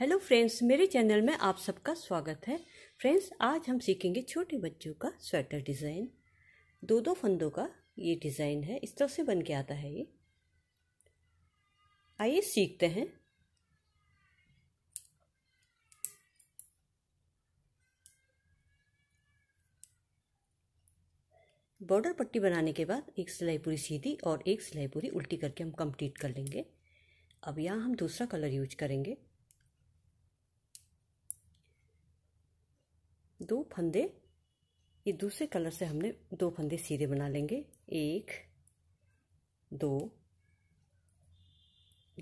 hello friends मेरे channel में आप सबका स्वागत है फ्रेंड्स आज हम सीखेंगे छोटे बच्चों का स्वेटर डिज़ाइन दो दो फंदों का ये डिज़ाइन है इस तरह से बन के आता है ये आइए सीखते हैं बॉर्डर पट्टी बनाने के बाद एक सिलाई पूरी सीधी और एक सिलाई पूरी उल्टी करके हम कंप्लीट कर लेंगे अब यहाँ हम दूसरा कलर यूज करेंगे दो फंदे ये दूसरे कलर से हमने दो फंदे सीधे बना लेंगे एक दो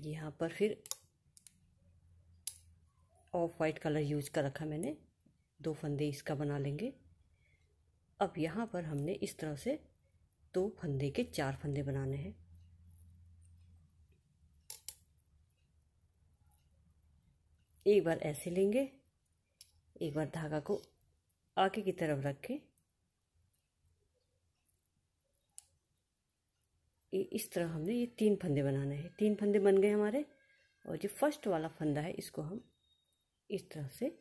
यहाँ पर फिर ऑफ वाइट कलर यूज कर रखा मैंने दो फंदे इसका बना लेंगे अब यहाँ पर हमने इस तरह से दो फंदे के चार फंदे बनाने हैं एक बार ऐसे लेंगे एक बार धागा को आगे की तरफ रखें इस तरह हमने ये तीन फंदे बनाने हैं तीन फंदे बन गए हमारे और जो फर्स्ट वाला फंदा है इसको हम इस तरह से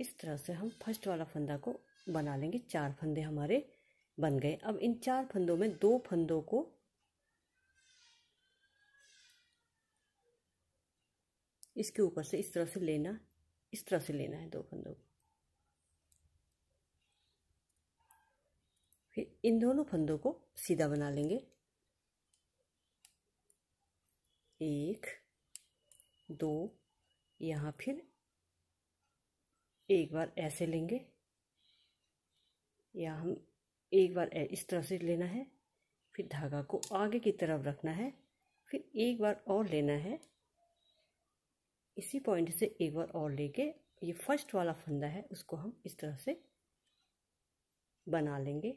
इस तरह से हम फर्स्ट वाला फंदा को बना लेंगे चार फंदे हमारे बन गए अब इन चार फंदों में दो फंदों को इसके ऊपर से इस तरह से लेना इस तरह से लेना है दो फंदों को इन दोनों फंदों को सीधा बना लेंगे एक दो यहाँ फिर एक बार ऐसे लेंगे या हम एक बार इस तरह से लेना है फिर धागा को आगे की तरफ रखना है फिर एक बार और लेना है इसी पॉइंट से एक बार और लेके ये फर्स्ट वाला फंदा है उसको हम इस तरह से बना लेंगे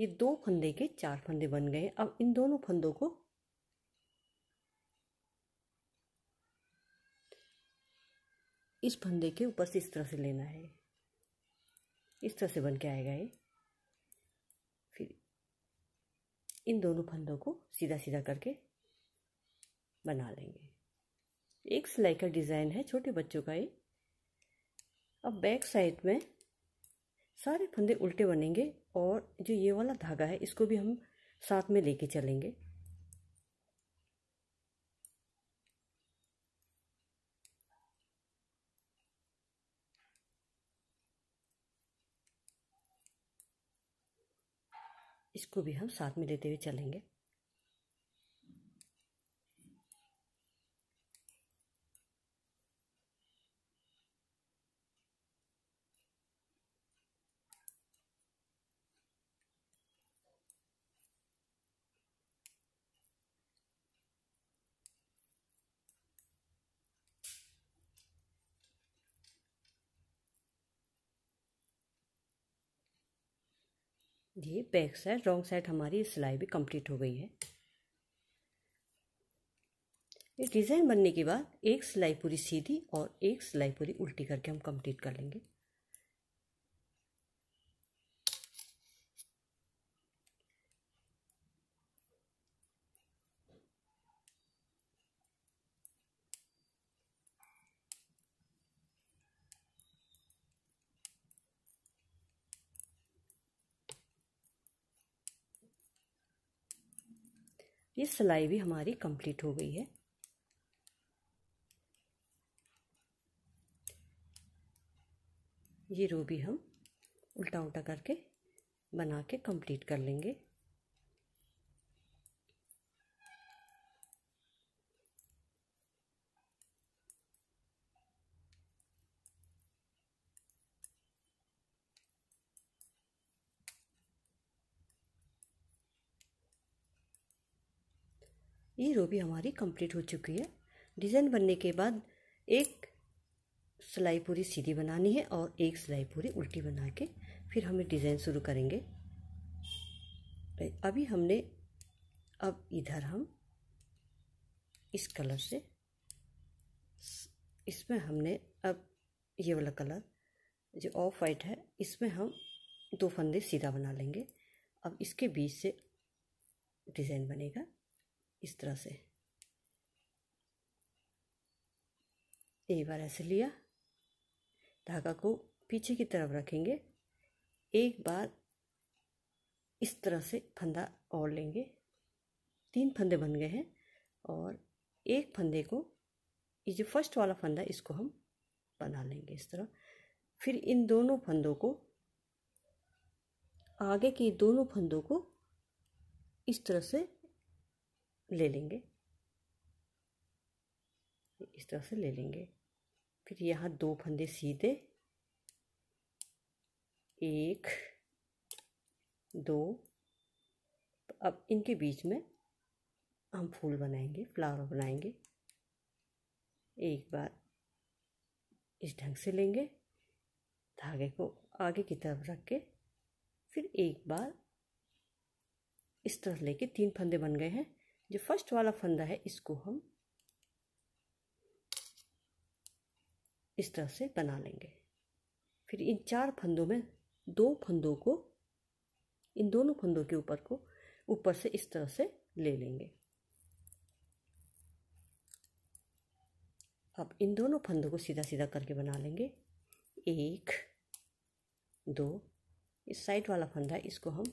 ये दो फंदे के चार फंदे बन गए अब इन दोनों फंदों को इस फंदे के ऊपर से इस तरह से लेना है इस तरह से बन के आएगा ये फिर इन दोनों फंदों को सीधा सीधा करके बना लेंगे एक सिलाई का डिज़ाइन है छोटे बच्चों का ये अब बैक साइड में सारे फंदे उल्टे बनेंगे और जो ये वाला धागा है इसको भी हम साथ में लेके चलेंगे इसको भी हम साथ में लेते हुए चलेंगे ये बैक साइड रॉन्ग साइड हमारी सिलाई भी कंप्लीट हो गई है ये डिज़ाइन बनने के बाद एक सिलाई पूरी सीधी और एक सिलाई पूरी उल्टी करके हम कंप्लीट कर लेंगे ये सिलाई भी हमारी कंप्लीट हो गई है ये रो भी हम उल्टा उल्टा करके बना के कंप्लीट कर लेंगे ये रो भी हमारी कंप्लीट हो चुकी है डिज़ाइन बनने के बाद एक सिलाई पूरी सीधी बनानी है और एक सिलाई पूरी उल्टी बना के फिर हमें डिज़ाइन शुरू करेंगे अभी हमने अब इधर हम इस कलर से इसमें हमने अब ये वाला कलर जो ऑफ वाइट है इसमें हम दो फंदे सीधा बना लेंगे अब इसके बीच से डिज़ाइन बनेगा इस तरह से एक बार ऐसे लिया धागा को पीछे की तरफ रखेंगे एक बार इस तरह से फंदा और लेंगे तीन फंदे बन गए हैं और एक फंदे को ये जो फर्स्ट वाला फंदा इसको हम बना लेंगे इस तरह फिर इन दोनों फंदों को आगे के दोनों फंदों को इस तरह से ले लेंगे इस तरह से ले लेंगे फिर यहाँ दो फंदे सीधे एक दो अब इनके बीच में हम फूल बनाएंगे फ्लावर बनाएंगे एक बार इस ढंग से लेंगे धागे को आगे की तरफ रख के फिर एक बार इस तरह लेके तीन फंदे बन गए हैं जो फर्स्ट वाला फंदा है इसको हम इस तरह से बना लेंगे फिर इन चार फंदों में दो फंदों को इन दोनों फंदों के ऊपर को ऊपर से इस तरह से ले लेंगे अब इन दोनों फंदों को सीधा सीधा करके बना लेंगे एक दो इस साइड वाला फंदा है इसको हम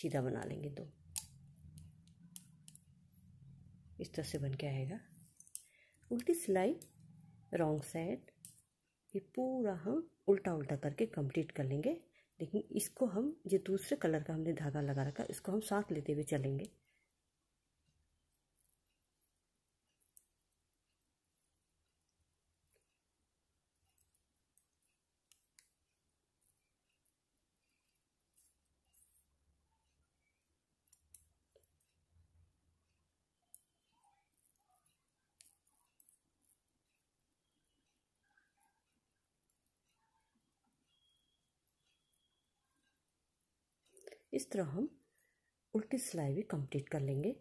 सीधा बना लेंगे दो इस तरह से बन के आएगा उल्टी सिलाई रॉन्ग साइड ये पूरा हम उल्टा उल्टा करके कंप्लीट कर लेंगे लेकिन इसको हम जो दूसरे कलर का हमने धागा लगा रखा इसको हम साथ लेते हुए चलेंगे इस तरह हम उल्टी सिलाई भी कंप्लीट कर लेंगे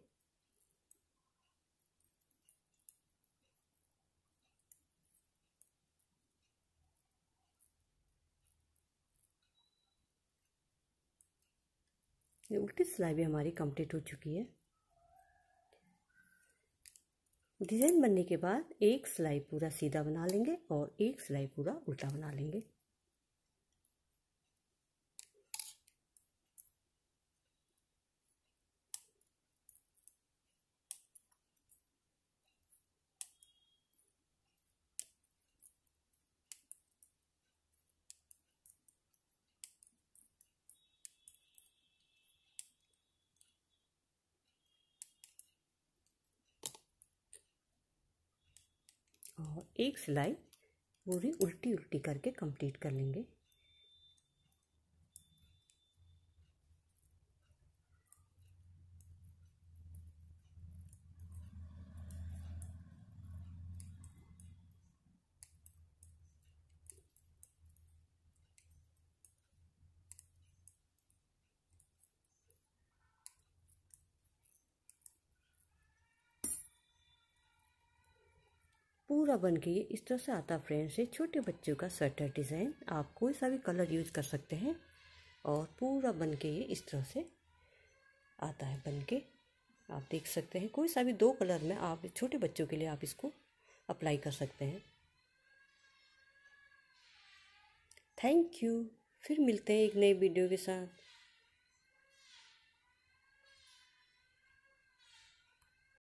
ये उल्टी सिलाई भी हमारी कंप्लीट हो चुकी है डिज़ाइन बनने के बाद एक सिलाई पूरा सीधा बना लेंगे और एक सिलाई पूरा उल्टा बना लेंगे और एक सिलाई पूरी उल्टी उल्टी करके कंप्लीट कर लेंगे पूरा बन के ये इस तरह से आता फ्रेंड्स ये छोटे बच्चों का स्वेटर डिज़ाइन आप कोई सा भी कलर यूज कर सकते हैं और पूरा बन के ये इस तरह से आता है बन के आप देख सकते हैं कोई सा भी दो कलर में आप छोटे बच्चों के लिए आप इसको अप्लाई कर सकते हैं थैंक यू फिर मिलते हैं एक नए वीडियो के साथ